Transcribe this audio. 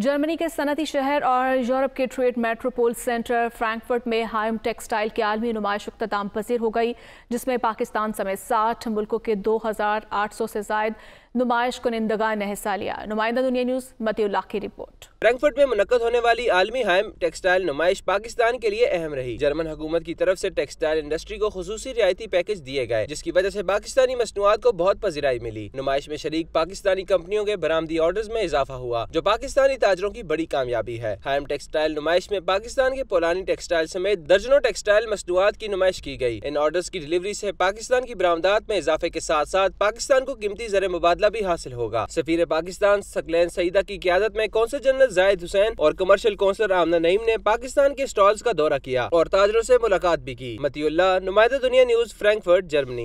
Germany के सनती शहर और यूरोप के ट्रेड मेट्रोपोल सेंटर फ्रैंकफर्ट में हायम टेक्सटाइल की आलमी नुमाइश अख्ताम पजीर हो गई जिसमें पाकिस्तान समेत साठ मुल्कों के 2,800 से जायद नुमाइश निंदगा ने हिस्सा लिया नुमाइंदा दुनिया न्यूज मतीउल्ला की रिपोर्ट फ्रैंकफर्ट में मुनद होने वाली आलमी हायम टेक्सटाइल नुमाइश पाकिस्तान के लिए अहम रही जर्मन हुकूमत की तरफ ऐसी टेक्सटाइल इंडस्ट्री को खसूस रियायती पैकेज दिए गए जिसकी वजह से पाकिस्तानी मसनुआत को बहुत पजीराई मिली नुमाइश में शरीक पाकिस्तानी कंपनियों के बरामदी ऑर्डर में इजाफा हुआ जो पाकिस्तानी ताजरों की बड़ी कामयाबी है हाइम टेक्सटाइल नुमाइश में पाकिस्तान के पुरानी टेक्सटाइल समेत दर्जनों टेक्सटाइल मसनूआत की नुमाइश की गयी इन ऑर्डर की डिलीवरी ऐसी पाकिस्तान की बरामदात में इजाफे के साथ साथ पाकिस्तान को कीमती जर मुबादला भी हासिल होगा सफीर पाकिस्तान सकलैन सईदा की क्यादत में कौंसल जनरल जायद हुसैन और कमर्शियल कौंसलर आमना नईम ने पाकिस्तान के स्टॉल का दौरा किया और ताजरों ऐसी मुलाकात भी की मतीउल्ला नुमाइंदा दुनिया न्यूज फ्रैंकफर्ट जर्मनी